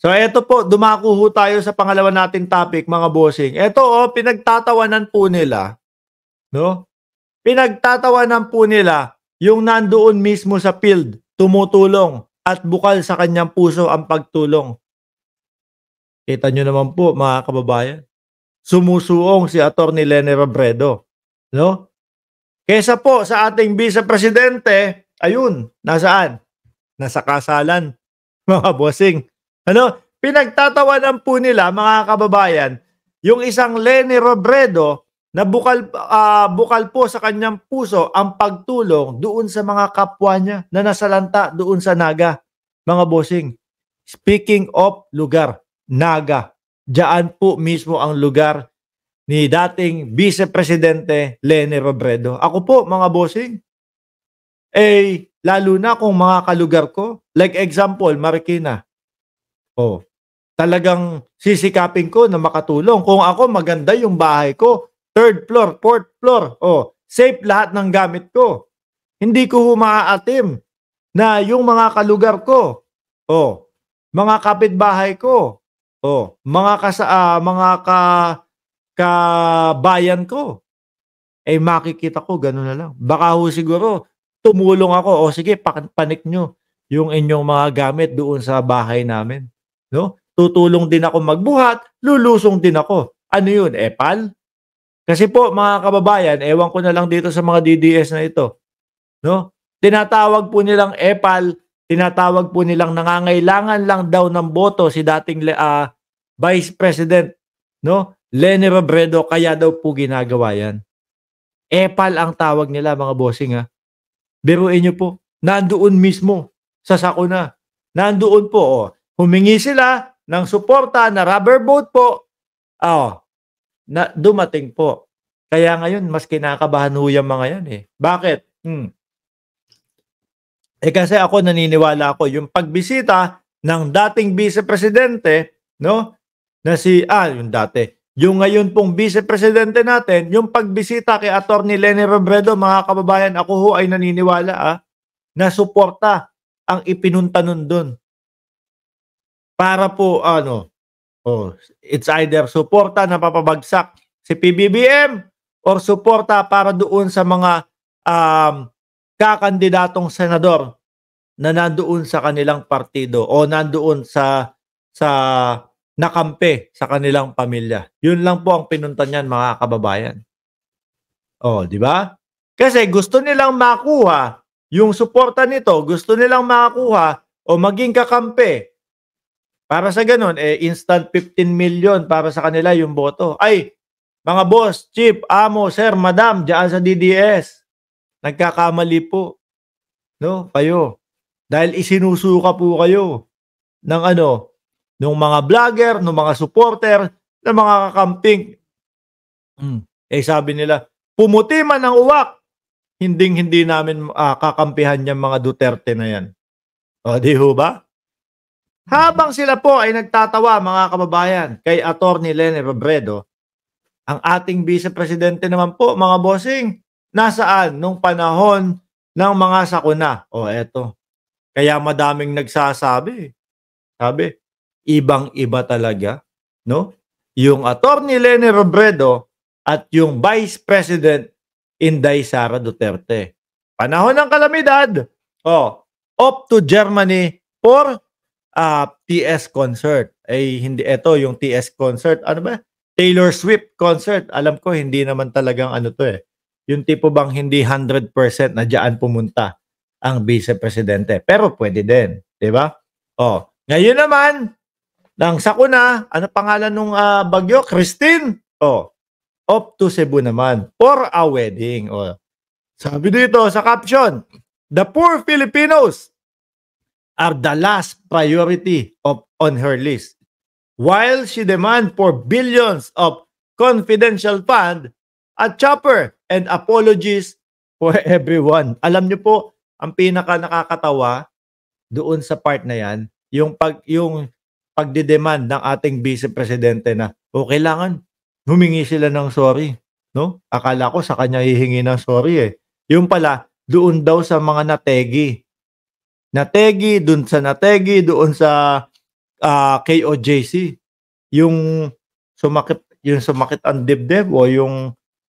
So eto po, dumako ho tayo sa pangalawa nating topic mga bossing. Eto oh, pinagtatawanan po nila, no? Pinagtatawanan po nila yung nandoon mismo sa field, tumutulong at bukal sa kanyang puso ang pagtulong. Kita nyo naman po mga kababayan, sumusuong si Atty. Lene Robredo, no? Kesa po sa ating Vice Presidente, ayun, nasaan? Nasa kasalan, mga bossing. Ano? Pinagtatawanan po nila, mga kababayan, yung isang Lenny Robredo na bukal, uh, bukal po sa kanyang puso ang pagtulong doon sa mga kapwa niya na nasalanta doon sa Naga. Mga bossing, speaking of lugar, Naga, diyan po mismo ang lugar ni dating Vice Presidente Lenny Robredo. Ako po, mga bossing, eh, lalo na kung mga kalugar ko, like example, Marikina, Oh, talagang sisikapin ko na makatulong. Kung ako maganda yung bahay ko, third floor, fourth floor, oh, safe lahat ng gamit ko. Hindi ko maaatim na yung mga kalugar ko, oh, mga kapitbahay ko, oh, mga kasa, uh, mga ka kabayan ko, eh makikita ko gano'n na lang. Baka ho siguro tumulong ako o sige panik nyo yung inyong mga gamit doon sa bahay namin. No? Tutulong din ako magbuhat, lulusong din ako. Ano yun, epal? Kasi po mga kababayan, ewan ko na lang dito sa mga DDS na ito. No? Tinatawag po nilang epal, tinatawag po nilang nangangailangan lang daw ng boto si dating uh, Vice President no? Lenny Robredo kaya daw po ginagawa yan. Epal ang tawag nila mga bossing ha. Ah. Biruin nyo po, nandoon mismo sa Sakuna. Nandoon po, oh, Humingi sila ng suporta na rubber boat po. Oh, na dumating po. Kaya ngayon, mas kinakabahan ho yung mga yan eh. Bakit? Hmm. Eh kasi ako naniniwala ako yung pagbisita ng dating vice presidente, no? Na si ah, yung dati. Yung ngayon pong vice presidente natin, yung pagbisita kay Attorney Lenny Robredo, mga kababayan, ako ho ay naniniwala ah, na suporta ang ipinunta nun doon para po ano, oh, it's either suporta na papabagsak si PBBM or suporta para doon sa mga um, kakandidatong senador na nandoon sa kanilang partido o nandoon sa sa nakampe sa kanilang pamilya. Yun lang po ang pinunta niyan mga kababayan. Oh, di ba? Kasi gusto nilang makuha yung suporta nito, gusto nilang makuha o maging kakampi para sa ganun, eh, instant 15 million para sa kanila yung boto. Ay, mga boss, chief, amo, sir, madam, diyan sa DDS. Nagkakamali po. No, kayo. Dahil isinusuka po kayo ng ano, ng mga vlogger, ng mga supporter, ng mga kakamping. Hmm. Eh sabi nila, pumuti man ang uwak, hinding-hindi namin uh, kakampihan yung mga Duterte na yan. O, di ba? Habang sila po ay nagtatawa mga kababayan kay Attorney Lene Robredo, ang ating vice-presidente naman po mga bossing, nasaan nung panahon ng mga sakuna? O oh, eto, kaya madaming nagsasabi. Sabi, ibang-iba talaga, no? Yung Attorney Lene Robredo at yung Vice President Inday Sara Duterte. Panahon ng kalamidad, oh, off to Germany for uh, ah, TS concert. Ay hindi ito yung TS concert. Ano ba? Taylor Swift concert. Alam ko hindi naman talagang ano to eh. Yung tipo bang hindi 100% na diyan pumunta ang vice presidente. Pero pwede din, 'di ba? Oh, ngayon naman nang sakuna, ano pangalan nung uh, bagyo? Christine. Oh, off to Cebu naman for a wedding. Oh. Sabi dito sa caption, the poor Filipinos are the last priority of on her list. While she demand for billions of confidential fund, a chopper, and apologies for everyone. Alam niyo po, ang pinaka nakakatawa doon sa part na 'yan, yung pag yung pagdedemand ng ating vice presidente na o oh, kailangan humingi sila ng sorry, no? Akala ko sa kanya hihingi ng sorry eh. Yung pala doon daw sa mga nategi Nategi, doon sa Nategi, doon sa uh, ah, KOJC. Yung sumakit yung sumakit ang dibdib o yung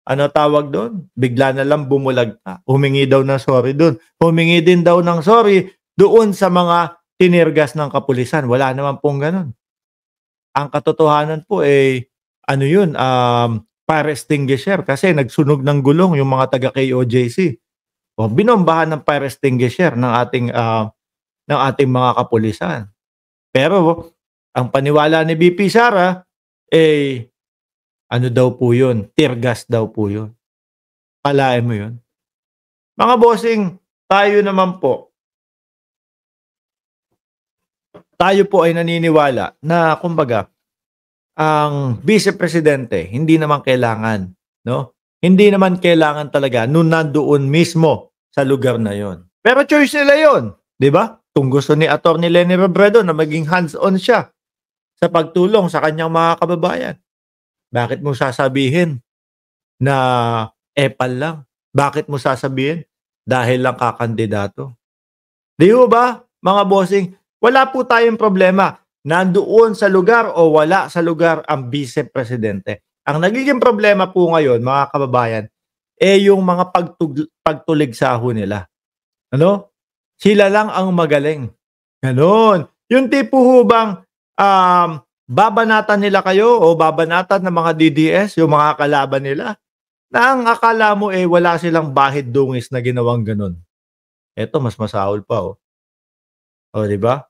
ano tawag doon, bigla na lang bumulag bumulagta. Ah, humingi daw ng sorry doon. Humingi din daw ng sorry doon sa mga tinirgas ng kapulisan. Wala naman pong ganun. Ang katotohanan po ay eh, ano yun, um, fire extinguisher kasi nagsunog ng gulong yung mga taga KOJC o oh, binombahan ng fire extinguisher ng ating uh, ng ating mga kapulisan. Pero ang paniwala ni BP Sara eh ano daw po 'yun? Tear gas daw po 'yun. Palae mo 'yun. Mga bossing, tayo naman po tayo po ay naniniwala na kumbaga ang vice presidente hindi naman kailangan no hindi naman kailangan talaga nung nandoon mismo sa lugar na yon. Pero choice nila yon, di ba? Kung gusto ni Atty. Lenny Robredo na maging hands-on siya sa pagtulong sa kanyang mga kababayan, bakit mo sasabihin na epal lang? Bakit mo sasabihin? Dahil lang kakandidato. Di ba, mga bossing? Wala po tayong problema. Nandoon sa lugar o wala sa lugar ang vice presidente. Ang nagiging problema po ngayon, mga kababayan, eh yung mga pagtug- pagtulig saho nila. Ano? Sila lang ang magaling. Ganon. Yung tipo hubang um, babanatan nila kayo o babanatan ng mga DDS, yung mga kalaban nila, na ang akala mo eh wala silang bahid dungis na ginawang ganon. Eto, mas masahol pa oh. O, oh, di ba?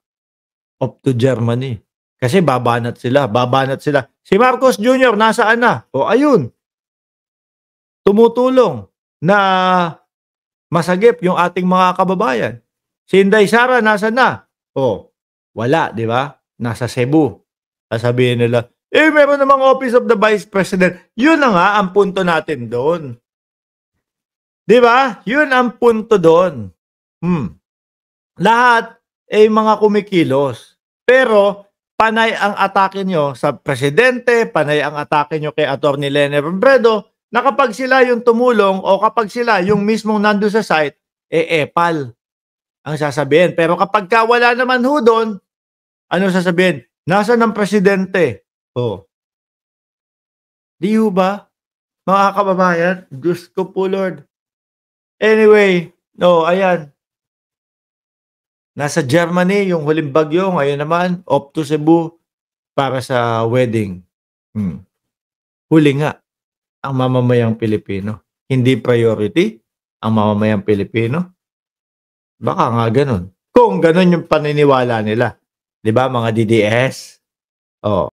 Up to Germany. Kasi babanat sila, babanat sila. Si Marcos Jr. nasaan na? O ayun, tumutulong na masagip yung ating mga kababayan. Si Inday Sara nasa na? O, wala, di ba? Nasa Cebu. Sasabihin nila, eh, meron namang Office of the Vice President. Yun na nga ang punto natin doon. Di ba? Yun ang punto doon. Hmm. Lahat ay mga kumikilos. Pero panay ang atake nyo sa presidente, panay ang atake nyo kay Atty. Lene Robredo, na kapag sila yung tumulong o kapag sila yung mismong nando sa site, eh epal ang sasabihin. Pero kapag ka wala naman ho doon, ano sasabihin? Nasaan ang presidente? Oh. Di ho ba? Mga kababayan, Diyos ko po Lord. Anyway, no, ayan. Nasa Germany, yung huling bagyo, ngayon naman, off to Cebu para sa wedding. Hmm. Huli nga, ang mamamayang Pilipino. Hindi priority ang mamamayang Pilipino. Baka nga ganun. Kung ganun yung paniniwala nila. Di ba mga DDS? Oh,